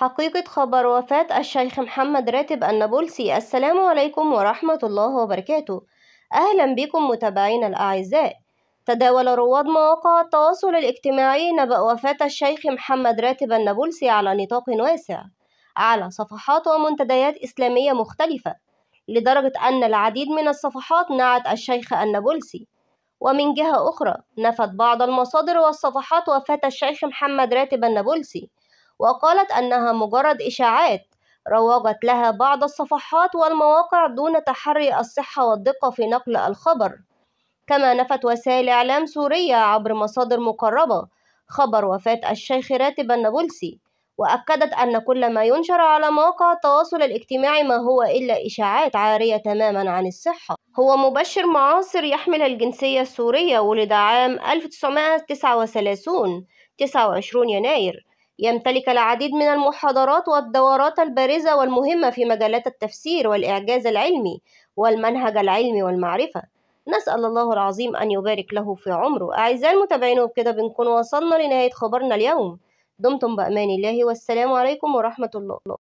حقيقة خبر وفاة الشيخ محمد راتب النابلسي السلام عليكم ورحمة الله وبركاته أهلا بكم متابعينا الأعزاء تداول رواد مواقع التواصل الاجتماعي نبأ وفاة الشيخ محمد راتب النابلسي على نطاق واسع على صفحات ومنتديات إسلامية مختلفة لدرجة أن العديد من الصفحات نعت الشيخ النابلسي ومن جهة أخرى نفت بعض المصادر والصفحات وفاة الشيخ محمد راتب النابلسي وقالت أنها مجرد إشاعات روجت لها بعض الصفحات والمواقع دون تحري الصحة والدقة في نقل الخبر كما نفت وسائل إعلام سورية عبر مصادر مقربة خبر وفاة الشيخ راتب النابلسي وأكدت أن كل ما ينشر على مواقع التواصل الاجتماعي ما هو إلا إشاعات عارية تماما عن الصحة هو مبشر معاصر يحمل الجنسية السورية ولد عام 1939 29 يناير يمتلك العديد من المحاضرات والدورات البارزة والمهمة في مجالات التفسير والإعجاز العلمي والمنهج العلمي والمعرفة نسأل الله العظيم أن يبارك له في عمره أعزائي المتابعين وبكده بنكون وصلنا لنهاية خبرنا اليوم دمتم بأمان الله والسلام عليكم ورحمة الله